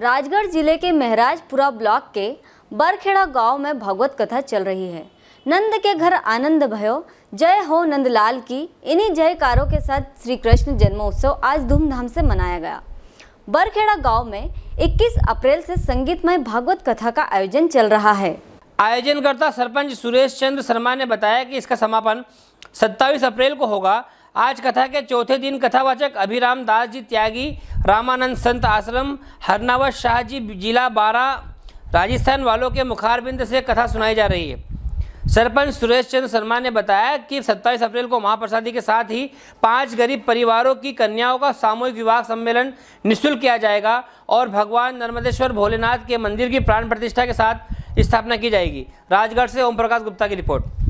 राजगढ़ जिले के महराजपुरा ब्लॉक के बरखेड़ा गांव में भगवत कथा चल रही है नंद के घर आनंद भयो जय हो नंदलाल की इन्हीं जयकारों के साथ श्री कृष्ण जन्मोत्सव आज धूमधाम से मनाया गया बरखेड़ा गांव में 21 अप्रैल से संगीतमय भागवत कथा का आयोजन चल रहा है आयोजनकर्ता सरपंच सुरेश चंद्र शर्मा ने बताया कि इसका समापन 27 अप्रैल को होगा आज कथा के चौथे दिन कथावाचक अभिराम दास जी त्यागी रामानंद संत आश्रम हरनावत शाहजी जिला बारा राजस्थान वालों के मुखारबिंद से कथा सुनाई जा रही है सरपंच सुरेश चंद्र शर्मा ने बताया कि 27 अप्रैल को महाप्रसादी के साथ ही पांच गरीब परिवारों की कन्याओं का सामूहिक विवाह सम्मेलन निःशुल्क किया जाएगा और भगवान नर्मदेश्वर भोलेनाथ के मंदिर की प्राण प्रतिष्ठा के साथ स्थापना की जाएगी राजगढ़ से ओम प्रकाश गुप्ता की रिपोर्ट